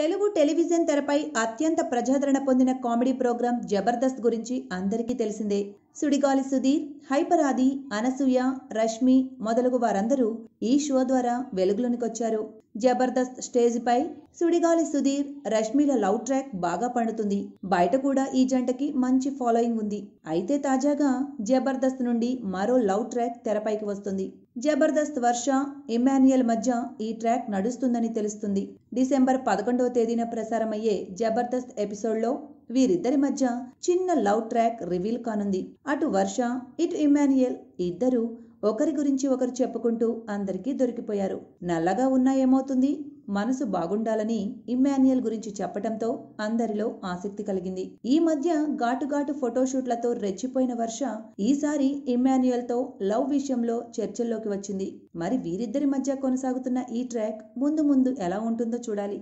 Telugu television తెరపై అత్యంత ప్రజాదరణ పొందిన కామెడీ ప్రోగ్రాం జబర్దస్త్ గురించి అందరికీ తెలిసిందే సుడిగాలి సుధీర్ హైపరాది అనసూయ రష్మి మొదలగు వారందరూ ఈ షో ద్వారా వెలుగులోనికొచ్చారు జబర్దస్త్ స్టేజ్పై సుడిగాలి సుధీర్ రష్మిల లవ్ ట్రాక్ బాగా పండుతుంది బయట కూడా ఈ జంటకి మంచి ఫాలోయింగ్ ఉంది అయితే తాజాగా జబర్దస్త్ నుండి మరో లవ్ ట్రాక్ తెరపైకి వస్తుంది జబర్దస్త్ వర్ష ఇమాన్యుయల్ మధ్య ఈ ట్రాక్ నడుస్తుందని తెలుస్తుంది డిసెంబర్ పదకొండవ తేదీన ప్రసారమయ్యే జబర్దస్త్ ఎపిసోడ్లో వీరిద్దరి మధ్య చిన్న లవ్ ట్రాక్ రివీల్ కానుంది అటు వర్ష ఇటు ఇమాన్యుయల్ ఇద్దరు ఒకరి గురించి ఒకరు చెప్పుకుంటూ అందరికీ దొరికిపోయారు నల్లగా ఉన్నా ఏమవుతుంది మనసు బాగుండాలని ఇమ్మాన్యుయల్ గురించి చెప్పటంతో అందరిలో ఆసక్తి కలిగింది ఈ మధ్య ఘాటుఘాటు ఫోటోషూట్లతో రెచ్చిపోయిన వర్ష ఈసారి తో లవ్ విషయంలో చర్చల్లోకి వచ్చింది మరి వీరిద్దరి మధ్య కొనసాగుతున్న ఈ ట్రాక్ ముందు ముందు ఎలా ఉంటుందో చూడాలి